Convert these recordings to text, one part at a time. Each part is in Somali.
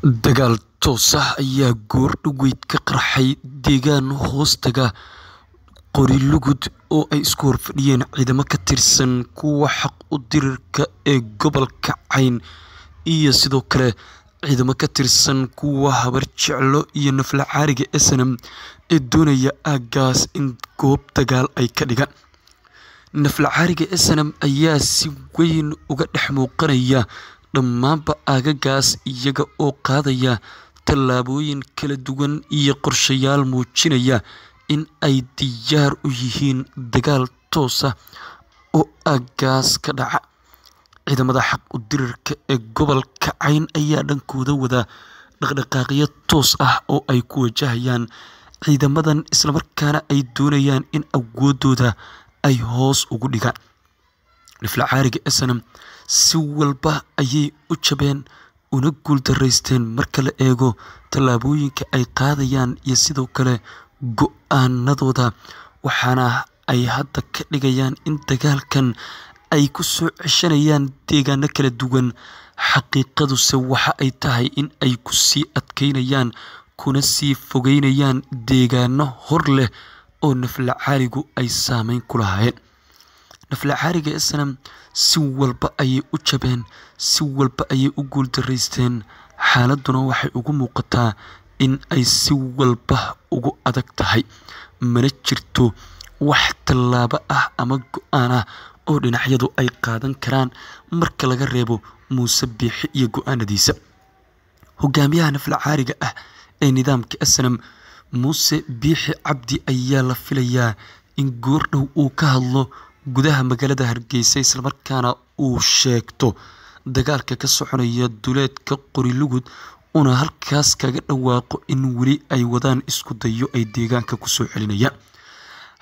Dagaal toos ah ayaa goor-dhaweyd ka qarxay deegaan hoostaga qori Lugud oo ay isku horfadhiyeen ciidamo ka tirsan kuwa xaq u dirirka ee gobolka Cayn iyo sidoo kale ciidamo ka tirsan kuwa habar jeclo iyo nafla caariga SNM ee doonaya aaggaas in goob dagaal ay ka dhigaan nafla caariga SNM ayaa si weyn uga dhex muuqanaya dhammaanba aagagaas iyaga oo qaadaya tallaabooyin kala duwan iyo qorshayaal muujinaya in ay diyaar u yihiin dagaal toosa oo aaggaas ka dhaca ciidamada xaq u dirirka ee gobolka cayn ayaa dhankooda wada dhaqdhaqaaqyo toos ah oo ay ku wajahayaan ciidamadan islamarkaana ay doonayaan in awoodooda ay hoos ugu dhigaan dhifla caariga esenam si walba ayay u jabeen una guuldaraysteen marka la eego tallaabooyinka ay qaadayaan iyo sidoo kale go-aanadooda waxaana ay hadda ka dhigayaan in dagaalkan ay ku soo ceshanayaan deegaano kala duwan xaqiiqaduse waxa ay tahay in ay ku sii adkaynayaan kuna sii fogeynayaan deegaano hor leh oo naflacaaligu ay saameyn ku lahaayeen dhaflacaariga islam si walba ayay u jabeen si walba ayay u guuldaraysteen xaaladduna waxay ugu muuqataa in ay si walba ugu adag tahay mana jirto wax tallaabo ah ama go-aan ah oo dhinacyadu ay qaadan karaan marka laga reebo muuse biixi iyo go-aanadiisa hogaamiyaha naflacaariga ah ee nidaamka asnam muuse biixi cabdi ayaa la filayaa in goor dhow uu ka hadlo gudaha magaalada hargeysa islamarkaana uu sheegto dagaalka ka soconaya duleedka qorilugud una halkaas kaga dhawaaqo in weli ay wadaan isku dayo ay deegaanka kusoo celinayaan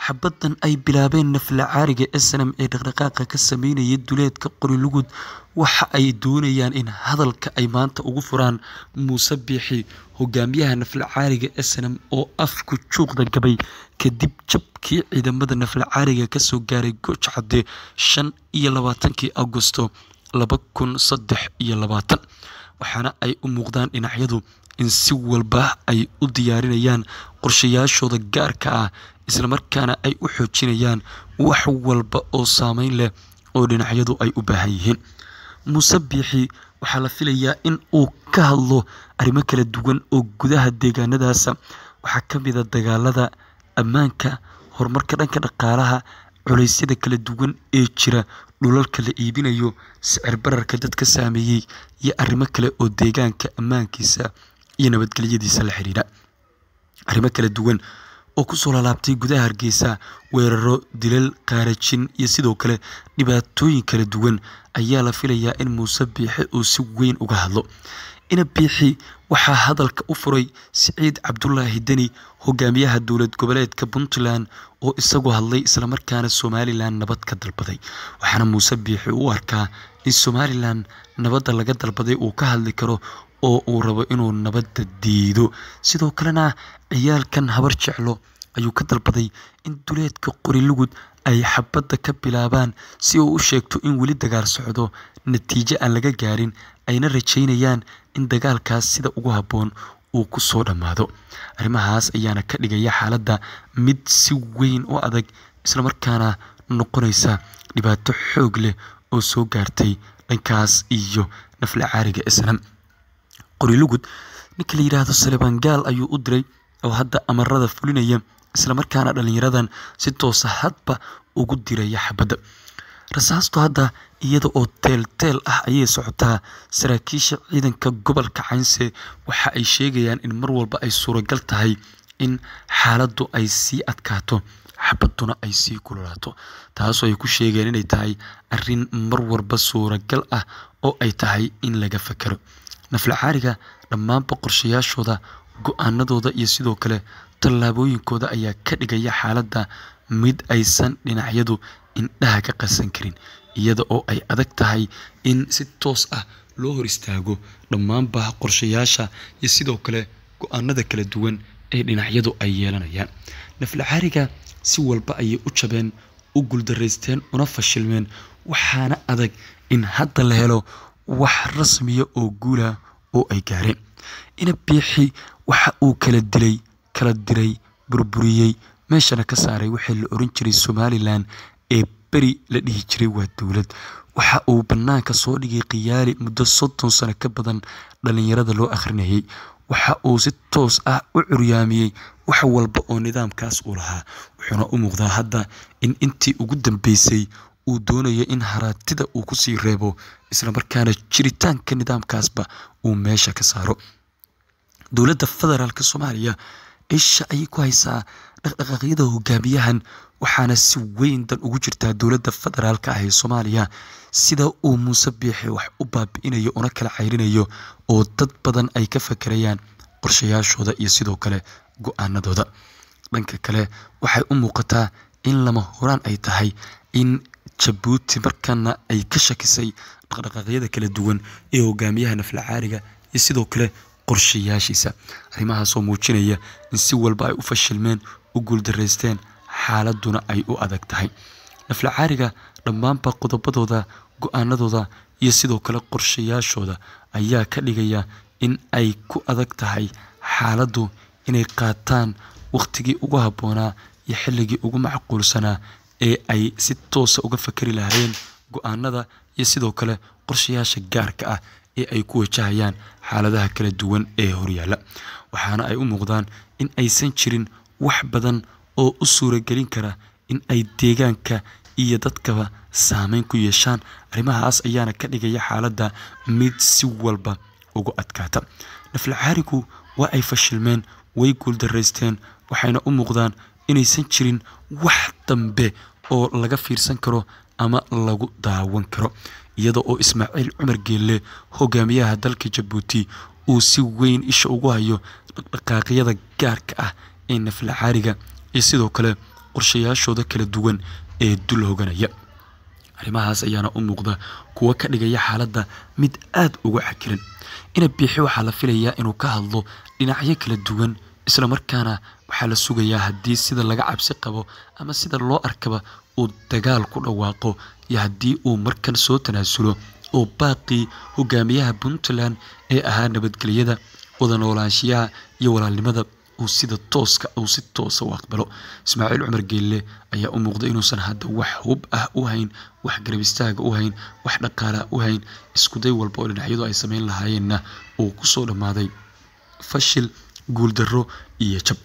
xabadan ay bilaabeen nafla caariga snm ee dhaqdhaqaaqa ka sameynaya duleedka qorilugud waxa ay doonayaan in hadalka ay maanta ugu furaan muuse biixi hogaamiyaha nafla caariga snm oo afku juuqda gabay kadib jabkii ciidamada naflacaariga kasoo gaaray goojcadde shan iyo labaatankii agosto laba kun saddex iyo labaatan waxaana ay u muuqdaan dhinacyadu in si walba ay u diyaarinayaan qorshayaashooda gaarka ah islamarkaana ay u xoojinayaan wax walba oo saameyn leh oo dhinacyadu ay u baahan yihiin muuse biixi waxaa la filayaa in uu ka hadlo arrimo kala duwan oo gudaha deegaanadaasa waxaa ka mid a ah dagaalada ammaanka horumarka dhanka dhaqaalaha culaysyada kala duwan ee jira dhulalka la iibinayo sicir bararka dadka saameeyey iyo arrimo kale oo deegaanka ammaankiisa iyo nabadgelyadiisa la xidhiidha arrimo kala duwan oo kusoo laalaabtay gudaha hargeysa weeraro dilal qaarajin iyo sidoo kale dhibaatooyin kala duwan ayaa la filayaa in muuse biixi uu si weyn uga hadlo ina biixi waxaa hadalka u furay siciid cabdulaahi deni hogaamiyaha dowlad goboleedka puntland oo isagu hadlay islamarkaana somalilan nabad ka dalbaday waxaana muuse biixi u arkaa in somalilan nabadda laga dalbaday uu ka hadli karo oo uu rabo inuu nabadda diido sidoo kalena ciyaalkan habar jeclo ayuu ka dalbaday in duleedka qori ay xabadda ka bilaabaan si uu u sheegto in weli dagaal socdo natiijo aan laga gaarin ayna rajaynayaan in dagaalkaas sida ugu habboon uu ku soo dhammaado arrimahaas ayaana ka dhigaya xaaladda mid si weyn u adag islamarkaana noqonaysa dhibaato xoog leh oo soo gaartay dhankaas iyo nafla caariga islam qori ninka la yidhaahdo salibaan ayuu u diray oo hadda amarada fulinaya islamarkaana dhallinyaradan si toosa ah hadba ugu diraya xabadda rasaastu hadda iyada oo teelteel ah ayay socotaa saraakiisha ciidanka gobolka caynse waxa ay sheegayaan in mar walba ay suuragal tahay in xaaladdu ay sii adkaato xabadduna ay sii kululaato taasoo ay ku sheegeen inay tahay arrin mar walba suuragal ah oo ay tahay in laga fakaro naflacaariga dhammaanba qorshayaashooda go-aanadooda iyo sidoo kale tallaabooyinkooda ayaa ka dhigaya xaaladda mid aysan dhinacyadu indhaha ka qasan karin iyada oo ay adag tahay in si toos ah loo hor istaago dhammaanba qorshayaasha iyo sidoo kale go-aanada kala duwan ee dhinacyadu ay yeelanayaan naflacaariga si walba ayay u jabeen u guuldaraysteen una fashilmeen waxaana adag in hadda la helo wax rasmiya oo guula oo ay gaareen ina biixi waxa uu kala dilay kala diray burburiyey meeshana ka saaray waxay la oran jiray somalilan ee beri la dhihi jiray waa dowlad waxa uu bannaanka soo dhigay khiyaali muddo soddon sano ka badan dhallinyarada loo akhrinayay waxa uu si toos ah u curyaamiyey wax walba oo nidaamkaas u lahaa wuxuuna u muuqdaa hadda in intii ugu dambeysay uu doonayo in haraatida uu kusii reebo islamarkaana jiritaanka nidaamkaasba uu meesha ka saaro dowladda federaalk soomaaliya isha ayay ku haysaa dhaqdhaqaaqyada hogaamiyahan waxaana si weyn dan ugu jirtaa dowladda federaalk ah ee soomaaliya sida uu muuse biixi wax u baabi'inayo una kala cayrinayo oo dad badan ay ka fakerayaan qorshayaashooda iyo sidoo kale go-aanadooda dhanka kale waxay u muuqataa in lama horaan ay tahay in jabuuti markana ay ka shakisay dhaqdhaqaaqyada kala duwan ee hogaamiyaha naflacaariga iyo sidoo kale qorshayaashiisa arrimahaasoo muujinaya in si walba ay u fashilmeen u guuldaraysteen xaaladduna ay u adag tahay naflacaariga dhammaanba qodobadooda go-aanadooda iyo sidoo kale qorshayaashooda ayaa ka dhigaya in ay ku adag tahay xaaladdu inay qaataan wakhtigii ugu habboonaa iyo xilligii ugu macquulsanaa ee ay si toosa ah uga fakari lahaayeen go-aanada iyo sidoo kale qorshayaasha gaarka ah ee ay ku wajahayaan xaaladaha kala duwan ee horyaala waxaana ay u muuqdaan in aysan jirin wax badan oo u suuragelin kara in ay deegaanka iyo dadkaba saameyn ku yeeshaan arrimahaas ayaana ka dhigaya xaaladda mid si walba ugu adkaata naflacaarigu waa ay fashilmeen way guuldarraysteen waxayna u muuqdaan inaysan jirin wax dambe oo laga fiirsan karo ama lagu daawan karo iyada oo ismaaciil cumar geelle hogaamiyaha dalka jabuuti uu si weyn isha ugu hayo dhaqdhaqaaqyada gaarka ah ee naflacaariga iyo sidoo kale qorshayaashooda kala duwan ee dul hoganaya arrimahaas ayaana u muuqda kuwo ka dhigaya xaaladda mid aad ugu cakiran ina biixi waxaa la filayaa inuu ka hadlo dhinacyo kala duwan isla markaana waxaa la sugayaa haddii sida laga cabsi qabo ama sida loo arkaba uu dagaal ku dhawaaqo iyo haddii uu markan soo tanaasulo oo baaqii hogaamiyaha puntland ee ahaa nabadgelyada wada noolaanshiyaha iyo walaalnimada uu sida tooska uu si toosa u aqbalo ismaaciil cumar geelle ayaa u muuqday inuusan hadda wax hub ah u hayn wax garabistaaga u hayn wax dhaqaalaa u hayn iskuday walba oo dhinacyadu ay samayn lahaayeenna uu kusoo dhammaaday fashil guuldarro iyo jab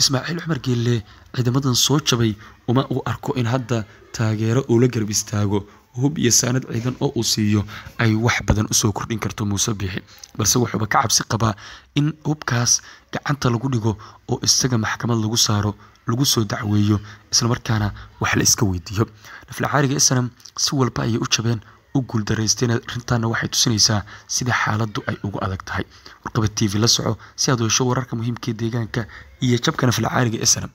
ismaaciil cumar geelle ciidamadan soo jabay uma uu arko in hadda taageero uula la garab istaago hub iyo saanad ciidan oo uu siiyo ay wax badan usoo kordhin karto muuse biixi balse wuxuuba ka cabsi qabaa in hubkaas gacanta lagu dhigo oo isaga maxkamad lagu saaro lagu soo dacweeyo islamarkaana wax la iska weydiiyo naflacaariga islam si walba ayay u jabeen u guuldaraysteena arrintaana waxay tusinaysaa sida xaaladdu ay ugu adag tahay warqaba t v la soco si aad hesho wararka muhiimkaee deegaanka iyo jabkana nafalcaaliga ee sanam